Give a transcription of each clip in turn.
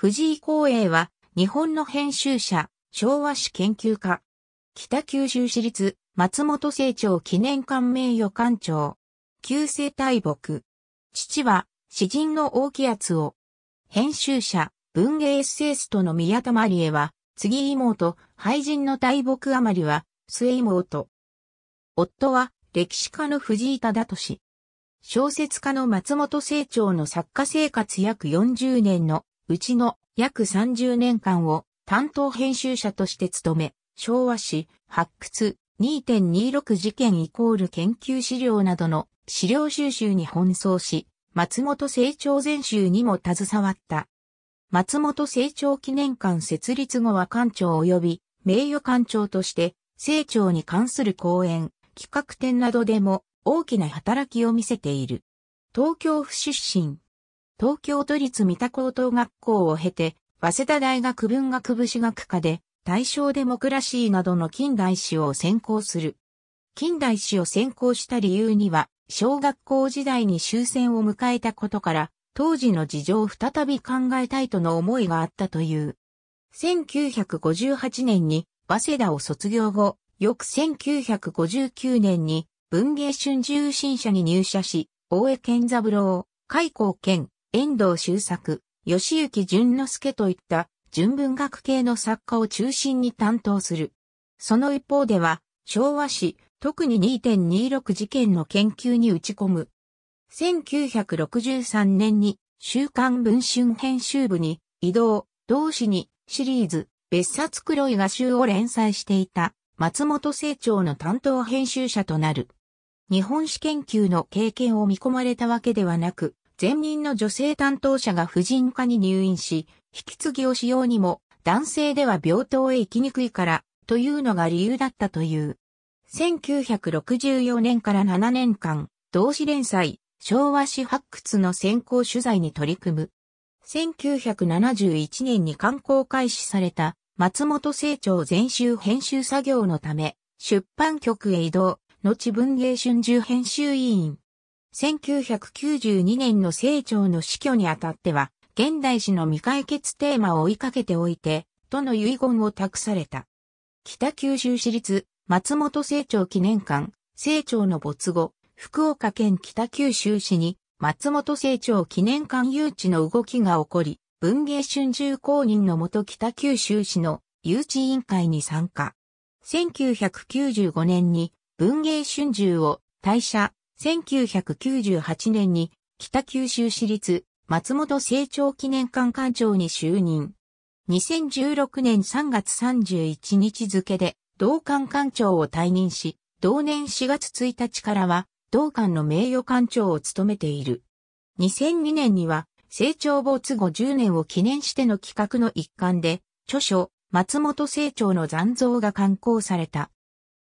藤井光栄は、日本の編集者、昭和史研究家。北九州市立、松本清張記念館名誉館長。旧世大木。父は、詩人の大木厚を。編集者、文芸エッセイストの宮田まりえは、次妹、俳人の大木あまりは、末妹。夫は、歴史家の藤井忠俊。小説家の松本清張の作家生活約40年のうちの約30年間を担当編集者として務め、昭和史、発掘、2.26事件イコール研究資料などの資料収集に奔走し、松本成長全集にも携わった。松本成長記念館設立後は館長及び名誉館長として、成長に関する講演、企画展などでも大きな働きを見せている。東京府出身、東京都立三田高等学校を経て、早稲田大学文学部史学科で、大正デモクラシーなどの近代史を専攻する。近代史を専攻した理由には、小学校時代に終戦を迎えたことから、当時の事情を再び考えたいとの思いがあったという。1958年に、早稲田を卒業後、翌1959年に、文芸春秋新社に入社し、大江健三郎、海光兼、遠藤周作、吉行淳之介といった純文学系の作家を中心に担当する。その一方では、昭和史、特に2.26事件の研究に打ち込む。1963年に、週刊文春編集部に、移動、同誌に、シリーズ、別冊黒い画集を連載していた、松本清張の担当編集者となる。日本史研究の経験を見込まれたわけではなく、前任の女性担当者が婦人科に入院し、引き継ぎをしようにも、男性では病棟へ行きにくいから、というのが理由だったという。1964年から7年間、同志連載、昭和史発掘の先行取材に取り組む。1971年に刊行開始された松本清張全集編集作業のため、出版局へ移動、後文芸春秋編集委員、1992年の清張の死去にあたっては、現代史の未解決テーマを追いかけておいて、との遺言を託された。北九州市立松本清張記念館、清張の没後、福岡県北九州市に松本清張記念館誘致の動きが起こり、文芸春秋公認のもと北九州市の誘致委員会に参加。1995年に文芸春秋を退社、1998年に北九州市立松本成長記念館館長に就任。2016年3月31日付で同館館長を退任し、同年4月1日からは同館の名誉館長を務めている。2002年には成長没後10年を記念しての企画の一環で、著書、松本成長の残像が刊行された。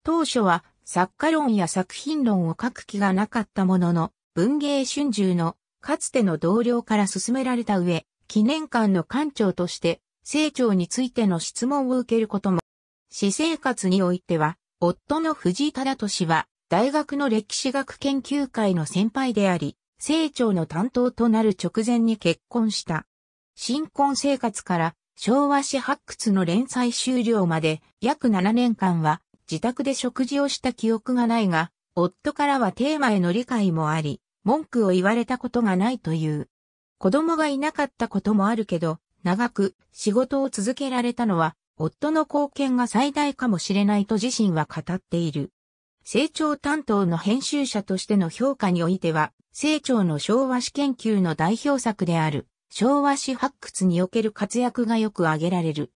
当初は作家論や作品論を書く気がなかったものの、文芸春秋のかつての同僚から勧められた上、記念館の館長として、成長についての質問を受けることも、私生活においては、夫の藤井忠俊は、大学の歴史学研究会の先輩であり、成長の担当となる直前に結婚した。新婚生活から昭和史発掘の連載終了まで約7年間は自宅で食事をした記憶がないが、夫からはテーマへの理解もあり、文句を言われたことがないという。子供がいなかったこともあるけど、長く仕事を続けられたのは、夫の貢献が最大かもしれないと自身は語っている。成長担当の編集者としての評価においては、成長の昭和史研究の代表作である、昭和史発掘における活躍がよく挙げられる。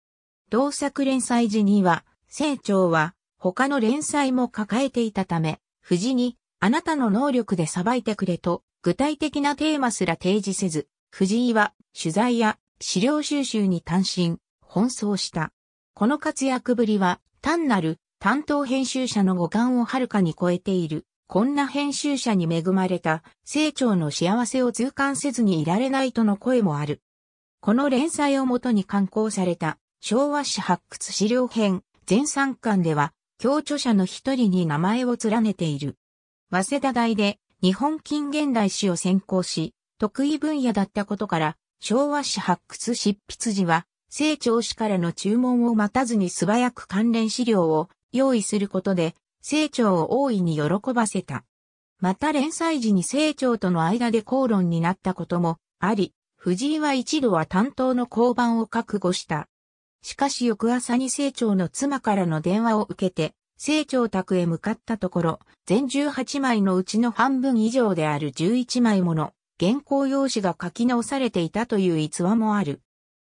同作連載時には、成長は、他の連載も抱えていたため、藤に、あなたの能力で裁いてくれと、具体的なテーマすら提示せず、藤井は取材や資料収集に単身、奔走した。この活躍ぶりは、単なる担当編集者の五感をはるかに超えている。こんな編集者に恵まれた、成長の幸せを痛感せずにいられないとの声もある。この連載をもとに刊行された、昭和史発掘資料編、全3巻では、共著者の一人に名前を連ねている。早稲田大で日本近現代史を専攻し、得意分野だったことから、昭和史発掘執筆時は、清張氏からの注文を待たずに素早く関連資料を用意することで、清張を大いに喜ばせた。また連載時に清張との間で口論になったこともあり、藤井は一度は担当の交番を覚悟した。しかし翌朝に成長の妻からの電話を受けて、成長宅へ向かったところ、全18枚のうちの半分以上である11枚もの原稿用紙が書き直されていたという逸話もある。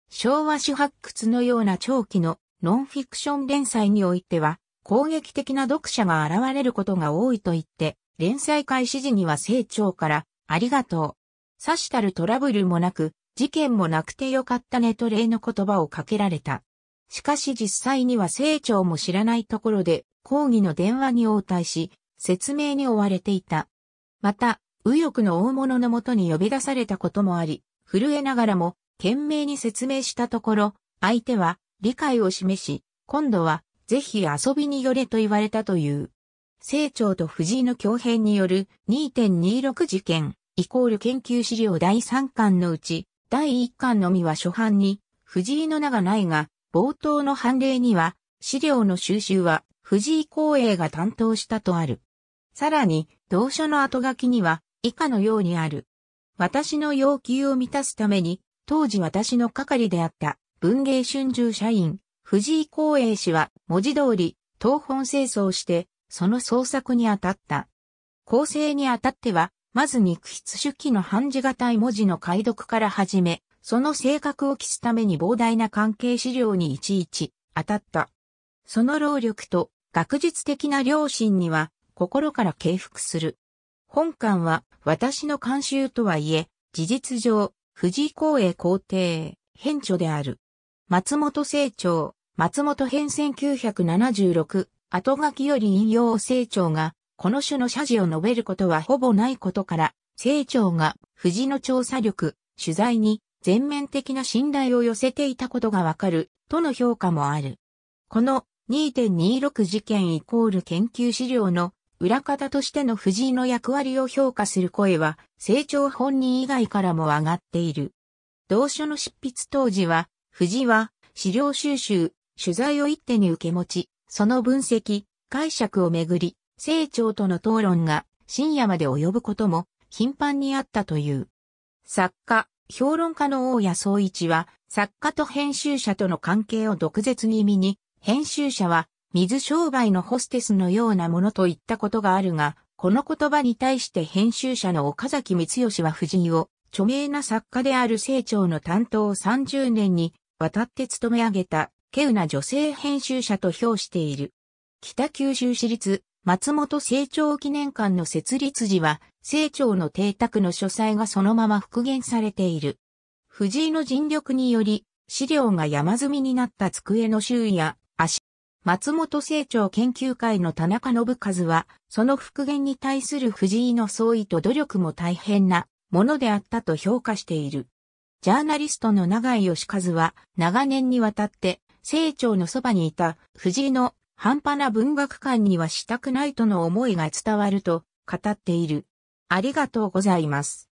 昭和史発掘のような長期のノンフィクション連載においては、攻撃的な読者が現れることが多いと言って、連載開始時には成長から、ありがとう。さしたるトラブルもなく、事件もなくてよかったねと礼の言葉をかけられた。しかし実際には清張も知らないところで抗議の電話に応対し、説明に追われていた。また、右翼の大物のもとに呼び出されたこともあり、震えながらも懸命に説明したところ、相手は理解を示し、今度はぜひ遊びに寄れと言われたという。清張と藤井の共編による2.26事件イコール研究資料第3巻のうち第1巻のみは初版に、藤井の名がないが、冒頭の判例には、資料の収集は、藤井光栄が担当したとある。さらに、同書の後書きには、以下のようにある。私の要求を満たすために、当時私の係であった、文芸春秋社員、藤井光栄氏は、文字通り、東本清掃して、その創作に当たった。構成にあたっては、まず肉筆手記の判字たい文字の解読から始め、その性格を期すために膨大な関係資料にいちいち当たった。その労力と学術的な良心には心から敬服する。本館は私の監修とはいえ、事実上、藤井公営皇帝、編著である。松本清張、松本編1976、後書きより引用清張がこの種の謝辞を述べることはほぼないことから、清張が藤の調査力、取材に全面的な信頼を寄せていたことがわかる、との評価もある。この2.26事件イコール研究資料の裏方としての藤井の役割を評価する声は、成長本人以外からも上がっている。同書の執筆当時は、藤井は資料収集、取材を一手に受け持ち、その分析、解釈をめぐり、清張との討論が深夜まで及ぶことも頻繁にあったという。作家、評論家の大谷総一は、作家と編集者との関係を毒舌気味に、編集者は水商売のホステスのようなものと言ったことがあるが、この言葉に対して編集者の岡崎光義は夫人を、著名な作家である清張の担当を30年に渡って勤め上げた、稀有な女性編集者と評している。北九州市立松本清張記念館の設立時は、清張の邸宅の書斎がそのまま復元されている。藤井の尽力により、資料が山積みになった机の周囲や足、松本清張研究会の田中信和は、その復元に対する藤井の創意と努力も大変なものであったと評価している。ジャーナリストの永井義和は、長年にわたって、清張のそばにいた藤井の半端な文学館にはしたくないとの思いが伝わると語っている。ありがとうございます。